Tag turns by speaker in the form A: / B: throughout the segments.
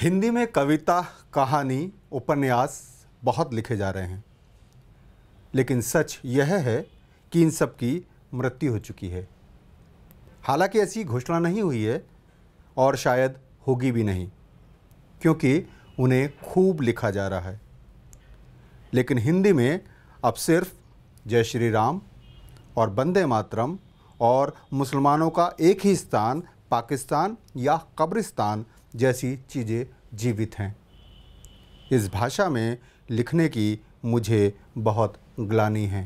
A: हिंदी में कविता कहानी उपन्यास बहुत लिखे जा रहे हैं लेकिन सच यह है कि इन सब की मृत्यु हो चुकी है हालांकि ऐसी घोषणा नहीं हुई है और शायद होगी भी नहीं क्योंकि उन्हें खूब लिखा जा रहा है लेकिन हिंदी में अब सिर्फ जय श्री राम और वंदे मातरम और मुसलमानों का एक ही स्थान पाकिस्तान या कब्रिस्तान जैसी चीज़ें जीवित हैं इस भाषा में लिखने की मुझे बहुत ग्लानी है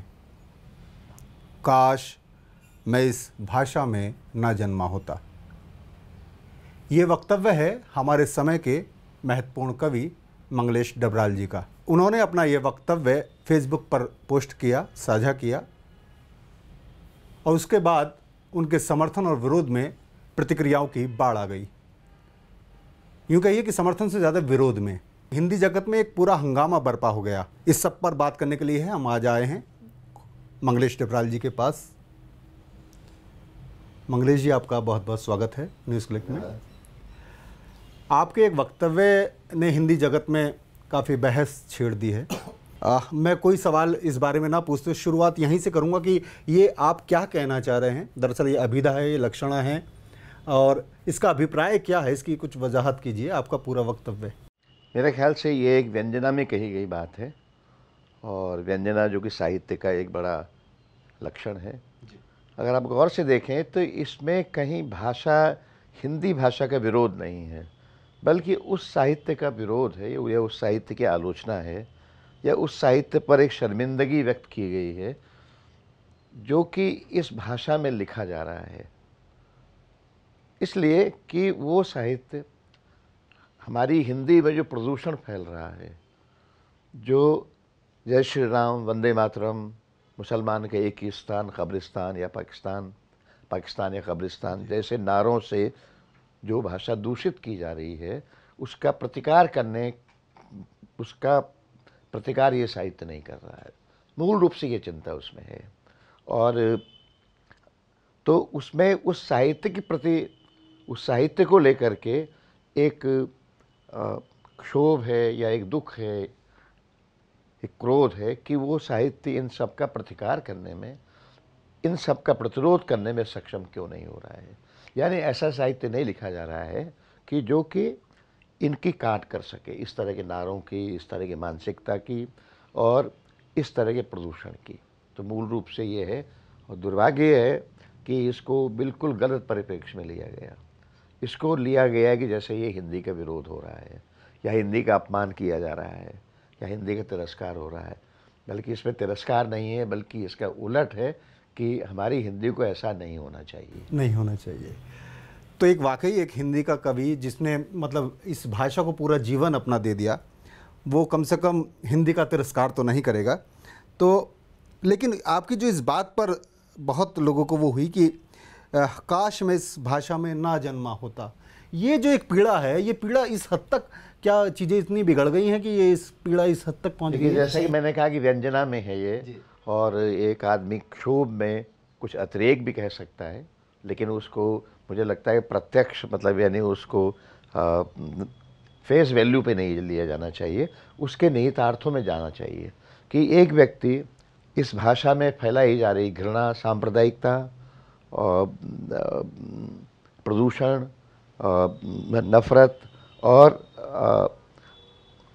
A: काश मैं इस भाषा में ना जन्मा होता ये वक्तव्य है हमारे समय के महत्वपूर्ण कवि मंगलेश डबराल जी का उन्होंने अपना ये वक्तव्य फेसबुक पर पोस्ट किया साझा किया और उसके बाद उनके समर्थन और विरोध में प्रतिक्रियाओं की बाढ़ आ गई यूं कहिए कि समर्थन से ज़्यादा विरोध में हिंदी जगत में एक पूरा हंगामा बर्पा हो गया इस सब पर बात करने के लिए है हम आज आए हैं मंगलेश टिपराल जी के पास मंगलेश जी आपका बहुत बहुत स्वागत है न्यूज़ क्लिक में आपके एक वक्तव्य ने हिंदी जगत में काफ़ी बहस छेड़ दी है आ, मैं कोई सवाल इस बारे में ना पूछते शुरुआत यहीं से करूंगा कि ये आप क्या कहना चाह रहे हैं दरअसल ये अभिधा है ये लक्षणा है और इसका अभिप्राय क्या है इसकी कुछ वजाहत कीजिए आपका पूरा वक्तव्य
B: मेरे ख्याल से ये एक व्यंजना में कही गई बात है और व्यंजना जो कि साहित्य का एक बड़ा लक्षण है अगर आप गौर से देखें तो इसमें कहीं भाषा हिंदी भाषा का विरोध नहीं है बल्कि उस साहित्य का विरोध है या उस साहित्य की आलोचना है या उस साहित्य पर एक शर्मिंदगी व्यक्त की गई है जो कि इस भाषा में लिखा जा रहा है इसलिए कि वो साहित्य हमारी हिंदी में जो प्रदूषण फैल रहा है जो जय श्री राम वंदे मातरम मुसलमान के एक ही स्थान कब्रिस्तान या पाकिस्तान पाकिस्तान या कब्रिस्तान जैसे नारों से जो भाषा दूषित की जा रही है उसका प्रतिकार करने उसका प्रतिकार ये साहित्य नहीं कर रहा है मूल रूप से ये चिंता उसमें है और तो उसमें उस साहित्य के प्रति उस साहित्य को लेकर के एक क्षोभ है या एक दुख है एक क्रोध है कि वो साहित्य इन सब का प्रतिकार करने में इन सब का प्रतिरोध करने में सक्षम क्यों नहीं हो रहा है यानी ऐसा साहित्य नहीं लिखा जा रहा है कि जो कि इनकी काट कर सके इस तरह के नारों की इस तरह की मानसिकता की और इस तरह के प्रदूषण की तो मूल रूप से ये है और दुर्भाग्य है कि इसको बिल्कुल गलत परिप्रेक्ष्य में लिया गया इसको लिया गया है कि जैसे ये हिंदी का विरोध हो रहा है या हिंदी का अपमान किया जा रहा है या हिंदी का तिरस्कार हो रहा है बल्कि इसमें तिरस्कार नहीं है बल्कि इसका उलट है कि हमारी हिंदी को ऐसा नहीं होना चाहिए नहीं होना चाहिए तो एक वाकई एक हिंदी का कवि जिसने मतलब
A: इस भाषा को पूरा जीवन अपना दे दिया वो कम से कम हिंदी का तिरस्कार तो नहीं करेगा तो लेकिन आपकी जो इस बात पर बहुत लोगों को वो हुई कि काश मैं इस भाषा में ना जन्मा होता ये जो एक पीड़ा है ये पीड़ा इस हद तक क्या चीज़ें इतनी बिगड़ गई हैं कि ये इस पीड़ा इस हद तक पहुँच गई जैसे कि
B: मैंने कहा कि व्यंजना में है ये और एक आदमी क्षोभ में कुछ अतिरेक भी कह सकता है लेकिन उसको मुझे लगता है प्रत्यक्ष मतलब यानी उसको आ, फेस वैल्यू पे नहीं लिया जाना चाहिए उसके निहितार्थों में जाना चाहिए कि एक व्यक्ति इस भाषा में फैलाई जा रही घृणा सांप्रदायिकता प्रदूषण नफ़रत और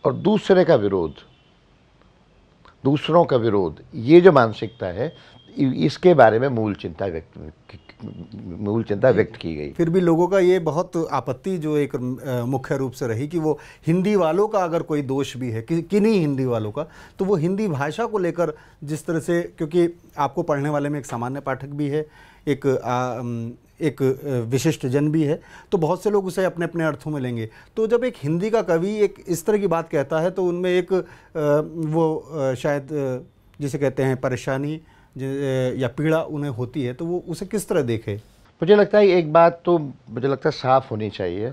B: और दूसरे का विरोध दूसरों का विरोध ये जो मानसिकता है इसके बारे में मूल चिंता व्यक्त मूल चिंता व्यक्त की गई फिर
A: भी लोगों का ये बहुत आपत्ति जो एक मुख्य रूप से रही कि वो हिंदी वालों का अगर कोई दोष भी है कि किन्हीं हिंदी वालों का तो वो हिंदी भाषा को लेकर जिस तरह से क्योंकि आपको पढ़ने वाले में एक सामान्य पाठक भी है एक आ, एक विशिष्ट जन भी है तो बहुत से लोग उसे अपने अपने अर्थों में लेंगे तो जब एक हिंदी का कवि एक इस तरह की बात कहता है तो उनमें एक वो शायद जिसे कहते हैं परेशानी या पीड़ा उन्हें होती है तो वो उसे किस तरह
B: देखे मुझे लगता है एक बात तो मुझे लगता है साफ होनी चाहिए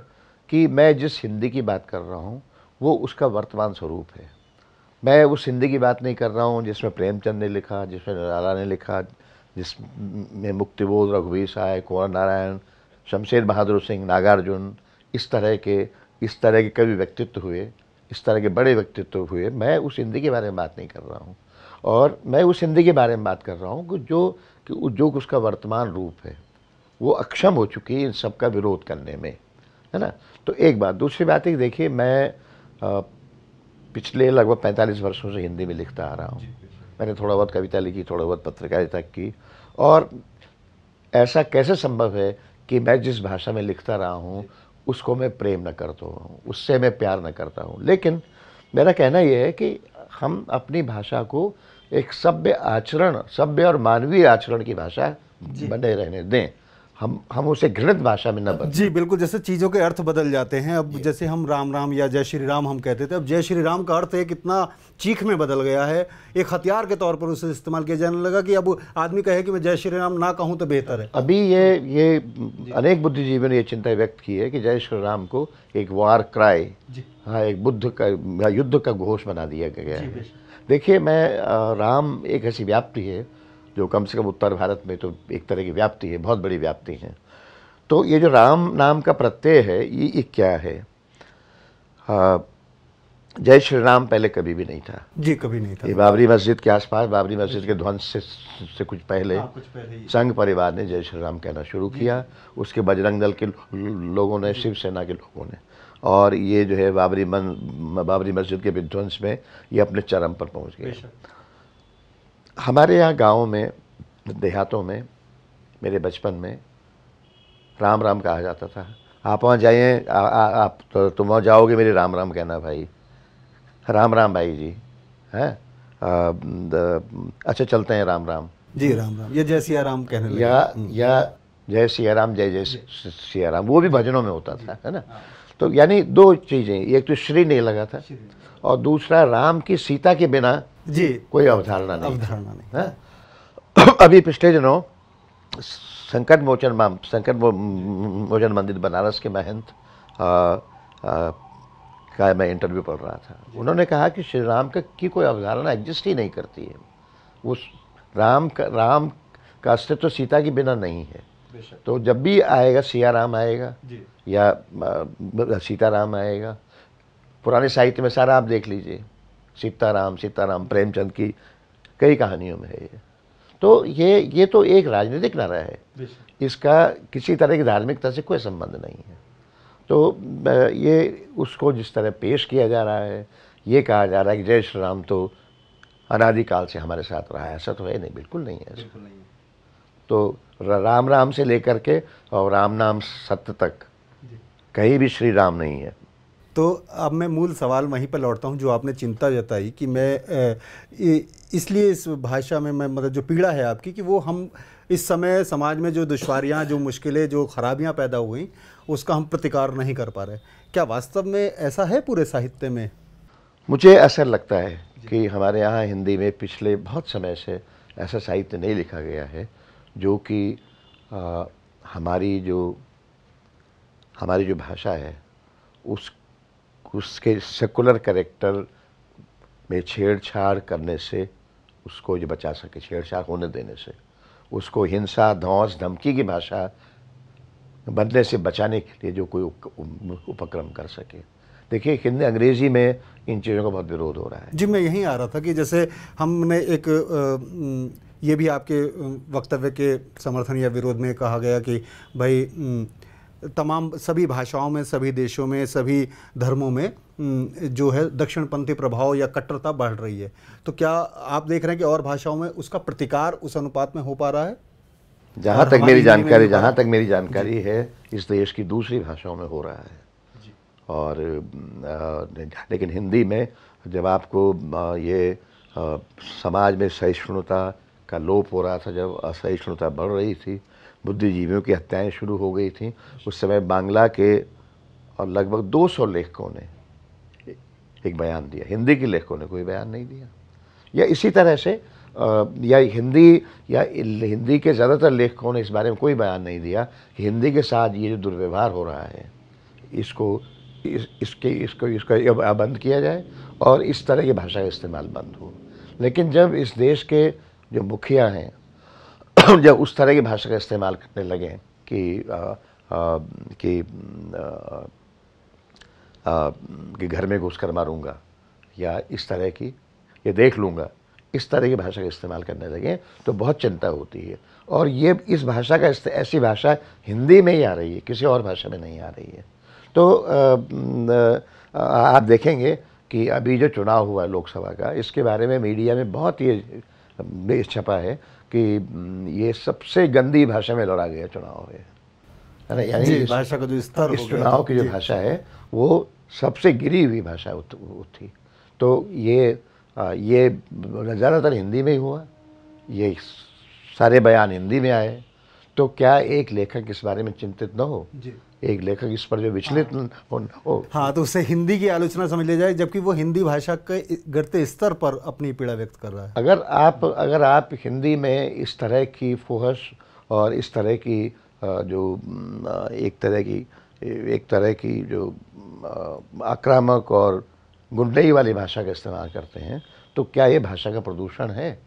B: कि मैं जिस हिंदी की बात कर रहा हूँ वो उसका वर्तमान स्वरूप है मैं उस हिंदी की बात नहीं कर रहा हूँ जिसमें प्रेमचंद ने लिखा जिसमें निराला ने लिखा जिसमें मुक्तिबोध रघुवीर साय कुंवर नारायण शमशेर बहादुर सिंह नागार्जुन इस तरह के इस तरह के कवि व्यक्तित्व हुए इस तरह के बड़े व्यक्तित्व हुए मैं उस हिंदी के बारे में बात नहीं कर रहा हूँ और मैं उस हिंदी के बारे में बात कर रहा हूँ कि जो कि जो उसका वर्तमान रूप है वो अक्षम हो चुकी है इन सब का विरोध करने में है ना तो एक बात दूसरी बात है देखिए मैं आ, पिछले लगभग 45 वर्षों से हिंदी में लिखता आ रहा हूँ मैंने थोड़ा बहुत कविता लिखी थोड़ा बहुत पत्रकारिता की और ऐसा कैसे संभव है कि मैं जिस भाषा में लिखता रहा हूँ उसको मैं प्रेम न करता हूँ उससे मैं प्यार न करता हूँ लेकिन मेरा कहना यह है कि हम अपनी भाषा को एक सभ्य आचरण सभ्य और मानवीय आचरण की भाषा बने रहने दें हम हम उसे घृणित भाषा में न बदल
A: जी बिल्कुल जैसे चीज़ों के अर्थ बदल जाते हैं अब जैसे हम राम राम या जय श्री राम हम कहते थे अब जय श्री राम का अर्थ एक इतना चीख में बदल गया है एक हथियार के तौर पर उसे इस्तेमाल किया जाने लगा कि अब आदमी कहे कि मैं जय श्री राम ना कहूँ तो बेहतर है
B: अभी ये ये अनेक बुद्धिजीवियों ने ये चिंता व्यक्त की है कि जय श्री राम को एक वार क्राय हाँ एक बुद्ध का युद्ध का घोष बना दिया गया है देखिए मैं राम एक ऐसी व्याप्ति है जो कम से कम उत्तर भारत में तो एक तरह की व्याप्ति है बहुत बड़ी व्याप्ति है तो ये जो राम नाम का प्रत्यय है ये, एक क्या है हाँ, जय श्री राम पहले कभी भी नहीं था जी कभी नहीं था ये बाबरी मस्जिद के आसपास बाबरी मस्जिद के ध्वंस से से कुछ पहले, आ, हाँ, कुछ पहले संघ परिवार ने जय श्री राम कहना शुरू किया उसके बजरंग दल के लोगों ने शिवसेना के लोगों ने और ये जो है बाबरी मन बाबरी मस्जिद के विध्वंस में ये अपने चरम पर पहुंच गए हमारे यहाँ गाँव में देहातों में मेरे बचपन में राम राम कहा जाता था आप वहाँ जाइए आप तो तुम वहाँ जाओगे मेरे राम राम कहना भाई राम राम भाई जी हैं अच्छा चलते हैं राम राम
A: जी राम राम या जय सिया राम कहने लगे या हम्म। या
B: जय सिया राम जय जय सिया राम वो भी भजनों में होता था है ना तो यानी दो चीज़ें एक तो श्री नहीं लगा था और दूसरा राम की सीता के बिना जी कोई अवधारणा नहीं अवधारणा नहीं है हाँ? अभी पिछले दिनों संकट मोचन माम संकट मोचन मंदिर बनारस के महंत का मैं इंटरव्यू पढ़ रहा था उन्होंने कहा कि श्री राम का की कोई अवधारणा एग्जिस्ट ही नहीं करती है उस राम का राम का अस्तित्व तो सीता के बिना नहीं है तो जब भी आएगा सिया राम आएगा या सीता राम आएगा पुराने साहित्य में सारा आप देख लीजिए सीताराम सीताराम प्रेमचंद की कई कहानियों में है ये तो ये ये तो एक राजनीतिक नारा है इसका किसी तरह की धार्मिकता से कोई संबंध नहीं है तो ये उसको जिस तरह पेश किया जा रहा है ये कहा जा रहा है कि जय श्री राम तो अनादिकाल से हमारे साथ रहा है ऐसा तो है नहीं बिल्कुल नहीं है ऐसा तो राम राम से लेकर के और राम नाम सत्य तक कहीं भी श्री राम नहीं है
A: तो अब मैं मूल सवाल वहीं पर लौटता हूँ जो आपने चिंता जताई कि मैं इसलिए इस भाषा में मैं मतलब जो पीड़ा है आपकी कि वो हम इस समय समाज में जो दुश्वारियां जो मुश्किलें जो खराबियाँ पैदा हुई उसका हम प्रतिकार नहीं कर पा रहे क्या वास्तव में ऐसा है पूरे साहित्य में
B: मुझे ऐसा लगता है कि हमारे यहाँ हिंदी में पिछले बहुत समय से ऐसा साहित्य नहीं लिखा गया है जो कि हमारी जो हमारी जो भाषा है उस उसके सेकुलर करेक्टर में छेड़छाड़ करने से उसको ये बचा सके छेड़छाड़ होने देने से उसको हिंसा धौस धमकी की भाषा बदले से बचाने के लिए जो कोई उपक्रम कर सके देखिए हिंदी अंग्रेजी में इन चीज़ों का बहुत विरोध हो रहा है जी मैं यहीं आ रहा था कि जैसे
A: हमने एक ये भी आपके वक्तव्य के समर्थन या विरोध में कहा गया कि भाई तमाम सभी भाषाओं में सभी देशों में सभी धर्मों में जो है दक्षिणपंथी प्रभाव या कट्टरता बढ़ रही है तो क्या आप देख रहे हैं कि और भाषाओं में उसका प्रतिकार उस अनुपात में हो पा रहा है
B: जहाँ तक मेरी जानकारी जहाँ तक मेरी जानकारी है इस देश की दूसरी भाषाओं में हो रहा है और लेकिन हिंदी में जब आपको ये समाज में सहिष्णुता का लोप हो रहा था जब असहिष्णुता बढ़ रही थी बुद्धिजीवियों की हत्याएं शुरू हो गई थी उस समय बांग्ला के और लगभग 200 लेखकों ने एक बयान दिया हिंदी के लेखकों ने कोई बयान नहीं दिया या इसी तरह से या हिंदी या हिंदी के ज़्यादातर लेखकों ने इस बारे में कोई बयान नहीं दिया कि हिंदी के साथ ये जो दुर्व्यवहार हो रहा है इसको इस, इसके इसको इसका बंद किया जाए और इस तरह की भाषा का इस्तेमाल बंद हो लेकिन जब इस देश के जो मुखिया हैं जब उस तरह की भाषा का इस्तेमाल करने लगे कि कि, कि घर में घुसकर मारूंगा मारूँगा या इस तरह की ये देख लूँगा इस तरह की भाषा का इस्तेमाल करने लगे तो बहुत चिंता होती है और ये इस भाषा का ऐसी भाषा हिंदी में ही आ रही है किसी और भाषा में नहीं आ रही है तो आप देखेंगे कि अभी जो चुनाव हुआ लोकसभा का इसके बारे में मीडिया में बहुत ही देश छपा है कि ये सबसे गंदी भाषा में लड़ा गया चुनाव है ना यानी भाषा का जो
A: स्तर इस चुनाव की जो
B: भाषा है वो सबसे गिरी हुई भाषा थी तो ये ये ज़्यादातर हिंदी में ही हुआ ये सारे बयान हिंदी में आए तो क्या एक लेखक इस बारे में चिंतित न हो एक लेखक इस पर जो विचलित हाँ। हो हाँ तो
A: उसे हिंदी की आलोचना समझ लिया जाए जबकि वो हिंदी भाषा के गिरते स्तर पर अपनी पीड़ा व्यक्त कर रहा
B: है अगर आप अगर आप हिंदी में इस तरह की फोहस और इस तरह की जो एक तरह की एक तरह की जो आक्रामक और गुंडई वाली भाषा का इस्तेमाल करते हैं तो क्या ये भाषा का प्रदूषण है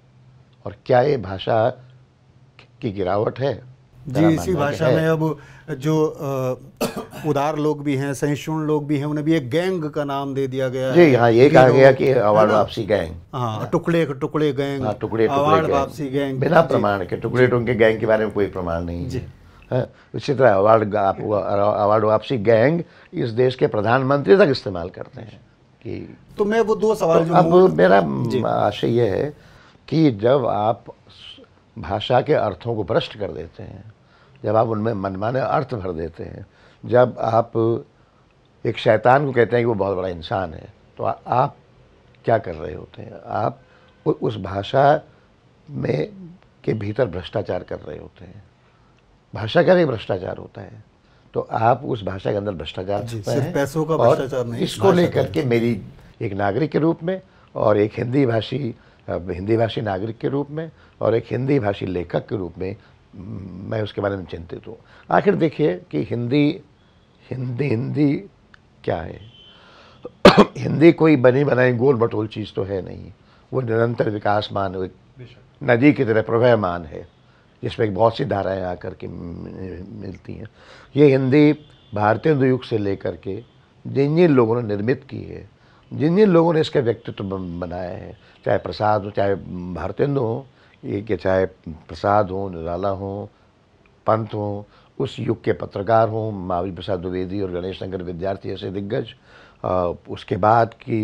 B: और क्या ये भाषा की गिरावट है जी इसी भाषा में
A: अब जो आ, उदार लोग भी हैं सहिष्णु लोग भी हैं उन्हें भी एक गैंग का नाम दे दिया गया जी हाँ ये कहा गया कि अवार्ड वापसी गैंग हाँ टुकड़े टुकड़े
B: गैंग हाँ, टुकड़े अवार्ड वापसी गैंग बिना प्रमाण के टुकड़े टुकड़े गैंग के बारे में कोई प्रमाण नहीं जी इसी हाँ, तरह अवार्ड अवार्ड वापसी गैंग इस देश के प्रधानमंत्री तक इस्तेमाल करते हैं कि तो मैं
A: वो दो सवाल तो अब
B: मेरा आशय यह है कि जब आप भाषा के अर्थों को भ्रष्ट कर देते हैं जब आप उनमें मनमाने अर्थ भर देते हैं जब आप एक शैतान को कहते हैं कि वो बहुत बड़ा इंसान है तो आ, आप क्या कर रहे होते हैं आप उ, उस भाषा में के भीतर भ्रष्टाचार कर रहे होते हैं भाषा का भी भ्रष्टाचार होता है तो आप उस भाषा के अंदर भ्रष्टाचार सिर्फ पैसों का भ्रष्टाचार नहीं इसको लेकर के मेरी एक नागरिक के रूप में और एक हिंदी भाषी हिंदी भाषी नागरिक के रूप में और एक हिंदी भाषी लेखक के रूप में मैं उसके बारे में चिंतित हूँ आखिर देखिए कि हिंदी हिंदी हिंदी क्या है हिंदी कोई बनी बनाई गोल बटोल चीज़ तो है नहीं वो निरंतर विकासमान नदी की तरह प्रवहमान है जिसमें बहुत सी धाराएं आकर के मिलती हैं ये हिंदी भारतीय युग से लेकर के जिन जिन लोगों ने निर्मित की है जिन जिन लोगों ने इसका व्यक्तित्व बनाया है चाहे प्रसाद हो चाहे भारतेंदु हो ये कि चाहे प्रसाद हों निराला हों पंत हों उस युग के पत्रकार हों मावी प्रसाद द्विवेदी और गणेश शंकर विद्यार्थी ऐसे दिग्गज उसके बाद की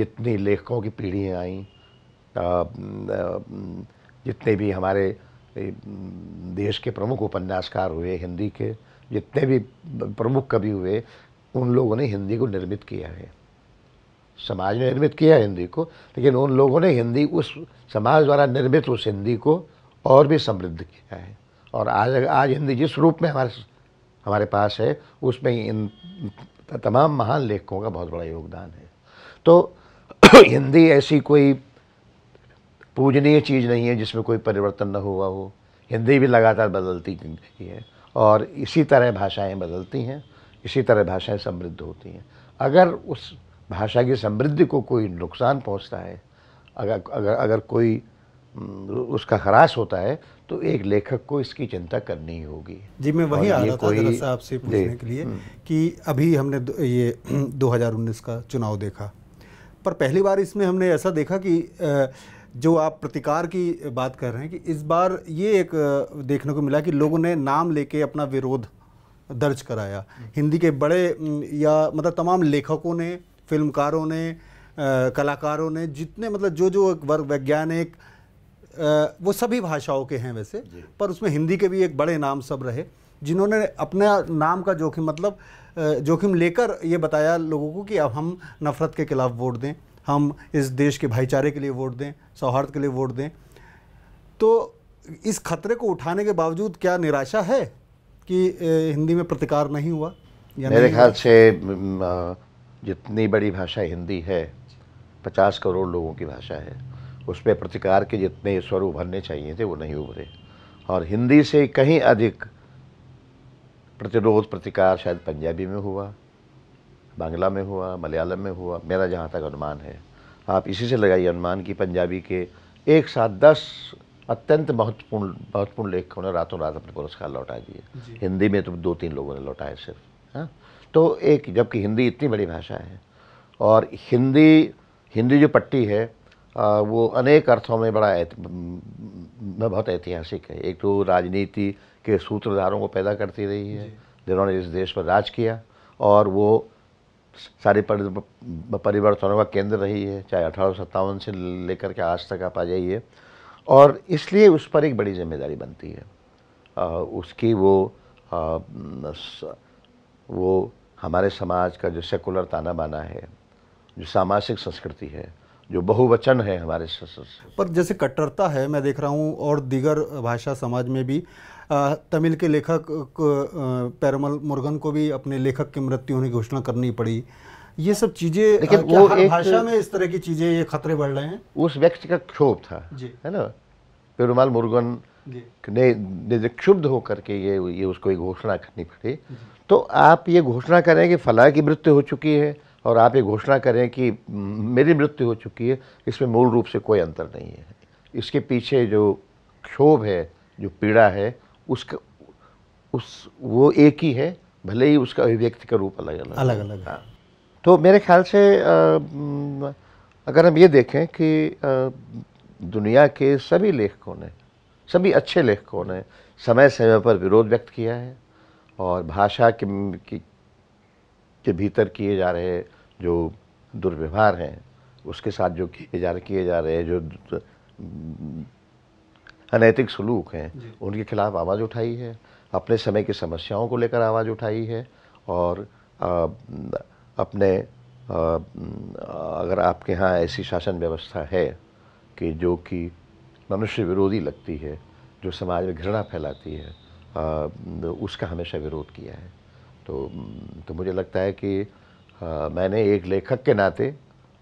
B: जितनी लेखकों की पीढ़ियाँ आईं जितने भी हमारे देश के प्रमुख उपन्यासकार हुए हिंदी के जितने भी प्रमुख कवि हुए उन लोगों ने हिंदी को निर्मित किया है समाज ने निर्मित किया हिंदी को लेकिन उन लोगों ने हिंदी उस समाज द्वारा निर्मित उस हिंदी को और भी समृद्ध किया है और आज आज हिंदी जिस रूप में हमारे हमारे पास है उसमें इन तमाम महान लेखकों का बहुत बड़ा योगदान है तो हिंदी ऐसी कोई पूजनीय चीज़ नहीं है जिसमें कोई परिवर्तन न हुआ हो हिंदी भी लगातार बदलती गई है और इसी तरह भाषाएं बदलती हैं इसी तरह भाषाएं समृद्ध होती हैं अगर उस भाषा की समृद्धि को कोई नुकसान पहुंचता है अगर अगर अगर कोई उसका हरास होता है तो एक लेखक को इसकी चिंता करनी ही होगी जी मैं वही आ रहा था साहब से पूछने के लिए हम्म।
A: कि अभी हमने ये 2019 का चुनाव देखा पर पहली बार इसमें हमने ऐसा देखा कि जो आप प्रतिकार की बात कर रहे हैं कि इस बार ये एक देखने को मिला कि लोगों ने नाम लेके अपना विरोध दर्ज कराया हम्म। हिंदी के बड़े या मतलब तमाम लेखकों ने फिल्मकारों ने कलाकारों ने जितने मतलब जो जो वर्ग वैज्ञानिक वो सभी भाषाओं के हैं वैसे पर उसमें हिंदी के भी एक बड़े नाम सब रहे जिन्होंने अपना नाम का जोखिम मतलब जोखिम लेकर ये बताया लोगों को कि अब हम नफ़रत के खिलाफ वोट दें हम इस देश के भाईचारे के लिए वोट दें सौहार्द के लिए वोट दें तो इस खतरे को उठाने के बावजूद क्या निराशा है कि हिंदी में प्रतिकार नहीं हुआ
B: या मेरे ख्याल से जितनी बड़ी भाषा हिंदी है पचास करोड़ लोगों की भाषा है उस पर प्रतिकार के जितने स्वर उभरने चाहिए थे वो नहीं उभरे और हिंदी से कहीं अधिक प्रतिरोध प्रतिकार शायद पंजाबी में हुआ बांग्ला में हुआ मलयालम में हुआ मेरा जहाँ तक अनुमान है आप इसी से लगाइए अनुमान कि पंजाबी के एक साथ दस अत्यंत महत्वपूर्ण महत्वपूर्ण लेखकों ने रातों रात अपने पुरस्कार लौटा दिए हिंदी में तो दो तीन लोगों ने लौटाए सिर्फ हाँ तो एक जबकि हिंदी इतनी बड़ी भाषा है और हिंदी हिंदी जो पट्टी है आ, वो अनेक अर्थों में बड़ा बहुत ऐतिहासिक है एक तो राजनीति के सूत्रधारों को पैदा करती रही है जिन्होंने इस देश पर राज किया और वो सारे परिवर्तनों का केंद्र रही है चाहे अठारह से लेकर के आज तक आप आ जाइए और इसलिए उस पर एक बड़ी जिम्मेदारी बनती है आ, उसकी वो आ, वो हमारे समाज का जो सेकुलर ताना बाना है जो सामाजिक संस्कृति है जो बहुवचन है हमारे
A: पर जैसे कट्टरता है मैं देख रहा हूँ और दीगर भाषा समाज में भी तमिल के लेखक पैरमल मुर्गन को भी अपने लेखक की मृत्यु होने की घोषणा करनी पड़ी
B: ये सब चीज़ें लेकिन वो एक भाषा में
A: इस तरह की चीज़ें ये खतरे बढ़ रहे हैं
B: उस व्यक्ति का क्षोभ था जी है ना पेरुमाल मुर्गन नहीं निक्षुब्ध होकर के ये ये उसको एक घोषणा करनी पड़ी तो आप ये घोषणा करें कि फला की मृत्यु हो चुकी है और आप ये घोषणा करें कि मेरी मृत्यु हो चुकी है इसमें मूल रूप से कोई अंतर नहीं है इसके पीछे जो क्षोभ है जो पीड़ा है उसका उस वो एक ही है भले ही उसका अभिव्यक्ति का रूप अलग अलग अलग अलग हाँ तो मेरे ख्याल से अगर हम ये देखें कि दुनिया के सभी लेखकों ने सभी अच्छे लेखकों ने समय समय पर विरोध व्यक्त किया है और भाषा के के भीतर किए जा रहे जो दुर्व्यवहार हैं उसके साथ जो किए जा रहे किए जा रहे जो अनैतिक सलूक हैं उनके खिलाफ आवाज़ उठाई है अपने समय की समस्याओं को लेकर आवाज़ उठाई है और आ, अपने आ, अगर आपके यहाँ ऐसी शासन व्यवस्था है कि जो कि मनुष्य विरोधी लगती है जो समाज में घृणा फैलाती है आ, उसका हमेशा विरोध किया है तो तो मुझे लगता है कि आ, मैंने एक लेखक के नाते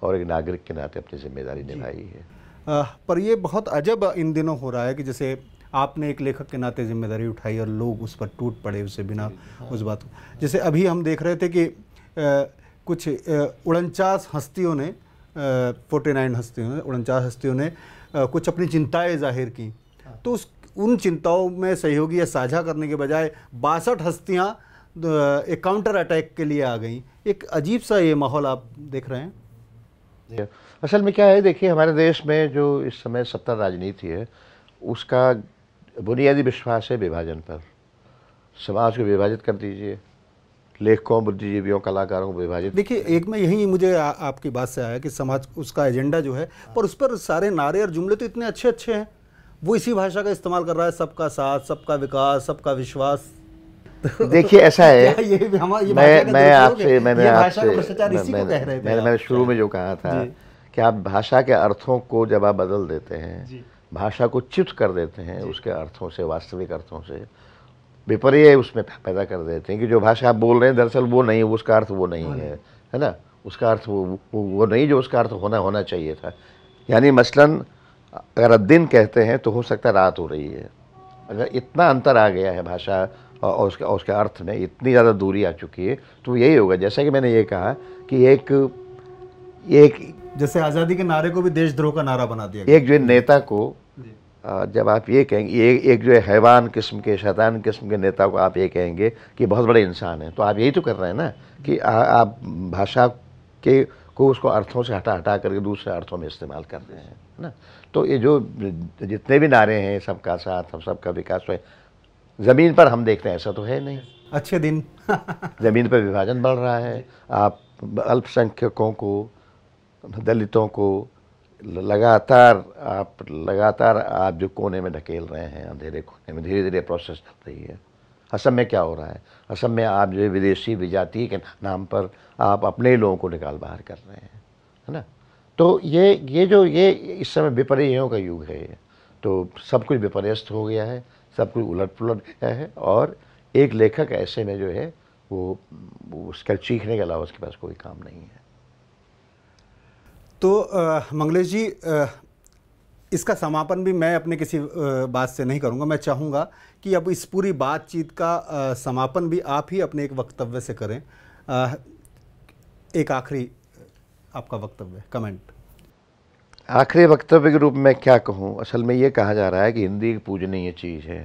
B: और एक नागरिक के नाते अपनी जिम्मेदारी निभाई है
A: आ, पर यह बहुत अजब इन दिनों हो रहा है कि जैसे आपने एक लेखक के नाते जिम्मेदारी उठाई और लोग उस पर टूट पड़े उसे बिना हाँ। उस बात को जैसे अभी हम देख रहे थे कि आ, कुछ उनचास हस्तियों ने फोर्टी नाइन हस्तियों ने उनचास हस्तियों ने कुछ अपनी चिंताएं जाहिर की हाँ। तो उस उन चिंताओं में सहयोगी या साझा करने के बजाय बासठ हस्तियाँ एक काउंटर अटैक के लिए आ गई एक अजीब सा ये माहौल आप देख रहे
B: हैं असल में क्या है देखिए हमारे देश में जो इस समय सत्ता राजनीति है उसका बुनियादी विश्वास है विभाजन पर समाज को विभाजित कर दीजिए लेखकों बुद्धिजीवियों कलाकारों को विभाजित देखिए एक में
A: यही मुझे आ, आपकी बात से आया कि समाज उसका एजेंडा जो है हाँ। पर उस पर सारे नारे और जुमले तो इतने अच्छे अच्छे हैं वो इसी भाषा का इस्तेमाल कर रहा है सबका साथ सबका विकास सबका विश्वास देखिए ऐसा है ये मैं मैं आपसे मैंने आपसे मैंने
B: शुरू में जो कहा था कि आप भाषा के अर्थों को जब आप बदल देते हैं भाषा को चित कर देते हैं उसके अर्थों से वास्तविक अर्थों से विपर्य उसमें पैदा कर देते हैं कि जो भाषा आप बोल रहे हैं दरअसल वो नहीं उसका अर्थ वो नहीं हाँ। है है ना उसका अर्थ वो वो, वो नहीं जो उसका अर्थ होना होना चाहिए था यानी मसलन अगर दिन कहते हैं तो हो सकता है रात हो रही है अगर इतना अंतर आ गया है भाषा और उसके और उसके अर्थ में इतनी ज़्यादा दूरी आ चुकी है तो यही होगा जैसा कि मैंने ये कहा कि एक एक
A: जैसे आज़ादी के नारे को भी देशद्रोह का नारा बना दिया एक
B: जो नेता को जब आप ये कहेंगे ये एक जो है हैवान किस्म के शैतान किस्म के नेता को आप ये कहेंगे कि बहुत बड़े इंसान हैं तो आप यही तो कर रहे हैं ना कि आ, आप भाषा के को उसको अर्थों से हटा हटा करके दूसरे अर्थों में इस्तेमाल कर रहे हैं ना तो ये जो जितने भी नारे हैं सबका साथ हम सबका विकास है ज़मीन पर हम देखते हैं ऐसा तो है नहीं अच्छे दिन ज़मीन पर विभाजन बढ़ रहा है आप अल्पसंख्यकों को दलितों को लगातार आप लगातार आप जो कोने में ढकेल रहे हैं अंधेरे कोने में धीरे धीरे प्रोसेस चल रही है असम में क्या हो रहा है असम में आप जो विदेशी विजाति के नाम पर आप अपने लोगों को निकाल बाहर कर रहे हैं है ना तो ये ये जो ये इस समय विपर्यों का युग है ये तो सब कुछ विपर्यस्त हो गया है सब कुछ उलट पुलट गया है और एक लेखक ऐसे में जो है वो उसका चीखने के अलावा उसके पास कोई काम नहीं है
A: तो मंगलेश जी इसका समापन भी मैं अपने किसी बात से नहीं करूंगा मैं चाहूंगा कि अब इस पूरी बातचीत का समापन भी आप ही अपने एक वक्तव्य से करें एक आखिरी आपका वक्तव्य कमेंट
B: आखिरी वक्तव्य के रूप में क्या कहूँ असल में ये कहा जा रहा है कि हिंदी पूजनीय चीज़ है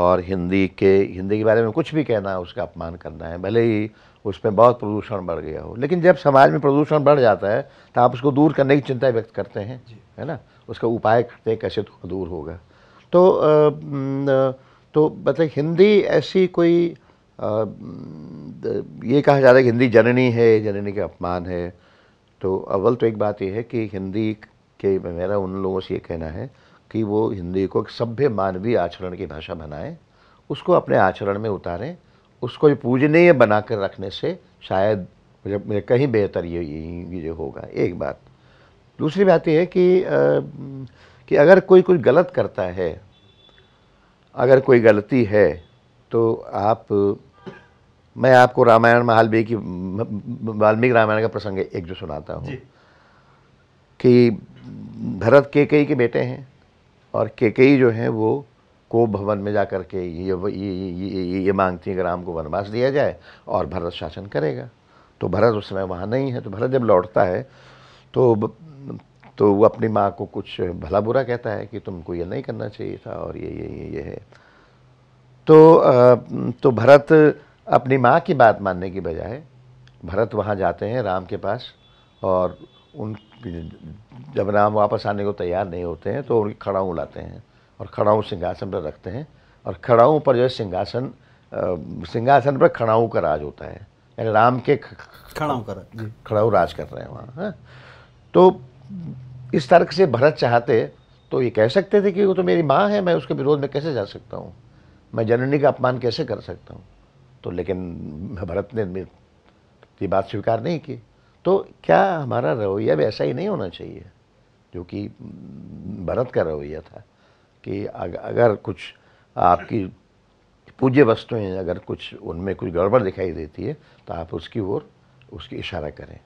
B: और हिंदी के हिंदी के बारे में कुछ भी कहना है उसका अपमान करना है भले ही उसमें बहुत प्रदूषण बढ़ गया हो लेकिन जब समाज में प्रदूषण बढ़ जाता है तो आप उसको दूर करने की चिंता व्यक्त करते हैं है ना उसका उपाय करते हैं कैसे दूर होगा तो तो मतलब हिंदी ऐसी कोई ये कहा जा रहा है कि हिंदी जननी है जननी का अपमान है तो अव्वल तो एक बात यह है कि हिंदी के मेरा उन लोगों से ये कहना है कि वो हिंदी को एक सभ्य मानवीय आचरण की भाषा बनाएं उसको अपने आचरण में उतारें उसको जो पूजनीय बना कर रखने से शायद मुझे कहीं बेहतर ये ये होगा एक बात दूसरी बात यह है कि आ, कि अगर कोई कुछ गलत करता है अगर कोई गलती है तो आप मैं आपको रामायण महालवी की वाल्मीकि रामायण का प्रसंग एक जो सुनाता हूँ कि भरत केकई के बेटे हैं और केकई जो हैं वो को भवन में जा के ये ये ये, ये मांगती है कि राम को वनवास दिया जाए और भरत शासन करेगा तो भरत उस समय वहाँ नहीं है तो भरत जब लौटता है तो तो वो अपनी माँ को कुछ भला बुरा कहता है कि तुमको ये नहीं करना चाहिए था और ये ये ये ये है तो तो भरत अपनी माँ की बात मानने की बजाय भरत वहाँ जाते हैं राम के पास और उन जब राम वापस आने को तैयार नहीं होते हैं तो उनकी खड़ा उलाते हैं और खड़ाऊ सिंहासन पर रखते हैं और खड़ाऊ पर जो है सिंहासन सिंहासन पर खड़ाऊ का राज होता है यानी राम के खड़ाऊ का राज खड़ाऊ राज कर रहे हैं वहाँ है? हाँ। तो इस तर्क से भरत चाहते तो ये कह सकते थे कि वो तो मेरी माँ है मैं उसके विरोध में कैसे जा सकता हूँ मैं जननी का अपमान कैसे कर सकता हूँ तो लेकिन भरत ने ये बात स्वीकार नहीं की तो क्या हमारा रवैया भी ऐसा ही नहीं होना चाहिए जो कि भरत का रवैया था कि अगर कुछ आपकी पूज्य वस्तुएं अगर कुछ उनमें कुछ गड़बड़ दिखाई देती है तो आप उसकी ओर उसकी इशारा करें